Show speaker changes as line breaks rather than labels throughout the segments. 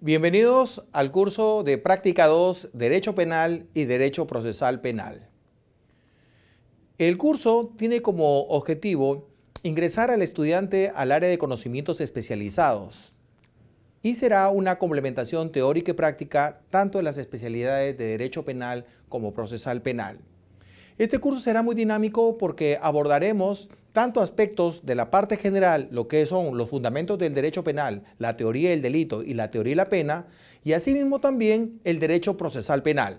Bienvenidos al curso de práctica 2, Derecho Penal y Derecho Procesal Penal. El curso tiene como objetivo ingresar al estudiante al área de conocimientos especializados y será una complementación teórica y práctica tanto en las especialidades de Derecho Penal como Procesal Penal. Este curso será muy dinámico porque abordaremos tanto aspectos de la parte general, lo que son los fundamentos del derecho penal, la teoría del delito y la teoría de la pena, y asimismo también el derecho procesal penal.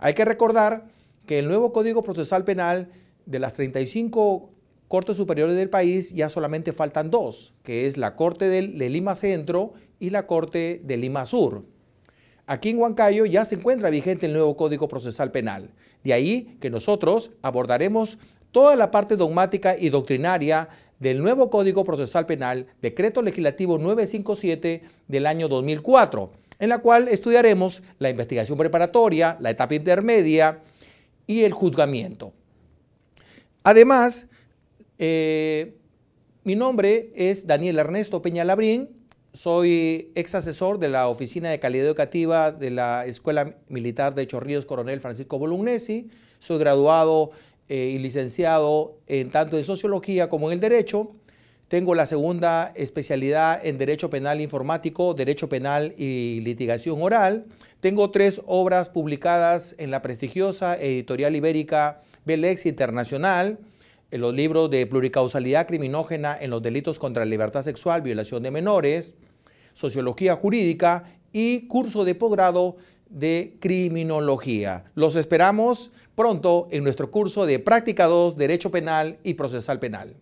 Hay que recordar que el nuevo Código Procesal Penal de las 35 Cortes Superiores del país ya solamente faltan dos, que es la Corte de Lima Centro y la Corte de Lima Sur. Aquí en Huancayo ya se encuentra vigente el nuevo Código Procesal Penal. De ahí que nosotros abordaremos toda la parte dogmática y doctrinaria del nuevo Código Procesal Penal, Decreto Legislativo 957 del año 2004, en la cual estudiaremos la investigación preparatoria, la etapa intermedia y el juzgamiento. Además, eh, mi nombre es Daniel Ernesto Peñalabrín, soy ex asesor de la Oficina de Calidad Educativa de la Escuela Militar de Chorrillos Coronel Francisco Bolognesi, soy graduado eh, y licenciado en tanto en sociología como en el derecho. Tengo la segunda especialidad en Derecho Penal Informático, Derecho Penal y Litigación Oral. Tengo tres obras publicadas en la prestigiosa editorial ibérica Belex Internacional, en los libros de Pluricausalidad Criminógena en los Delitos contra la Libertad Sexual, Violación de Menores, Sociología Jurídica y curso de posgrado de Criminología. Los esperamos pronto en nuestro curso de Práctica 2, Derecho Penal y Procesal Penal.